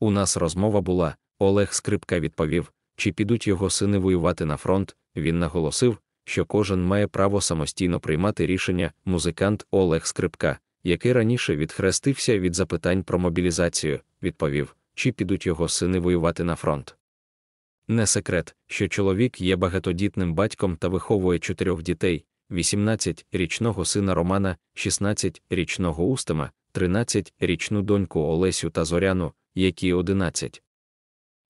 У нас розмова була, Олег Скрипка відповів, чи підуть його сини воювати на фронт. Він наголосив, що кожен має право самостійно приймати рішення музикант Олег Скрипка, який раніше відхрестився від запитань про мобілізацію, відповів, чи підуть його сини воювати на фронт. Не секрет, що чоловік є багатодітним батьком та виховує чотирьох дітей: 18-річного сина Романа, 16-річного Устима, 13-річну доньку Олесю та Зоряну, які 11.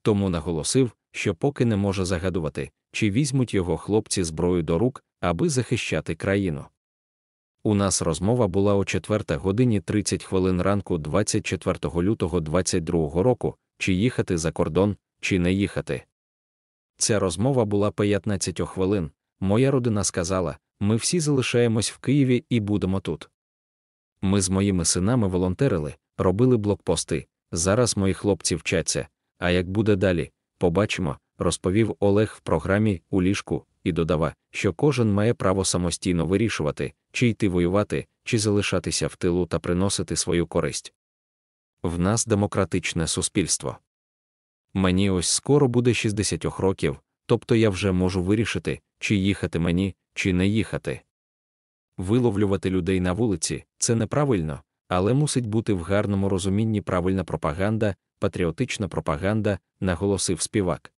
Тому наголосив, що поки не може загадувати, чи візьмуть його хлопці зброю до рук, аби захищати країну. У нас розмова була о 4 годині 30 хвилин ранку 24 лютого 2022 року, чи їхати за кордон, чи не їхати. Ця розмова була 15 хвилин. Моя родина сказала: ми всі залишаємось в Києві і будемо тут. Ми з моїми синами волонтерили, робили блокпости, Зараз мої хлопці вчаться, а як буде далі, побачимо, розповів Олег в програмі у ліжку і додава, що кожен має право самостійно вирішувати, чи йти воювати, чи залишатися в тилу та приносити свою користь. В нас демократичне суспільство. Мені ось скоро буде 60 років, тобто я вже можу вирішити, чи їхати мені, чи не їхати. Виловлювати людей на вулиці це неправильно, але мусить бути в гарному розумінні правильна пропаганда, патріотична пропаганда, наголосив співак.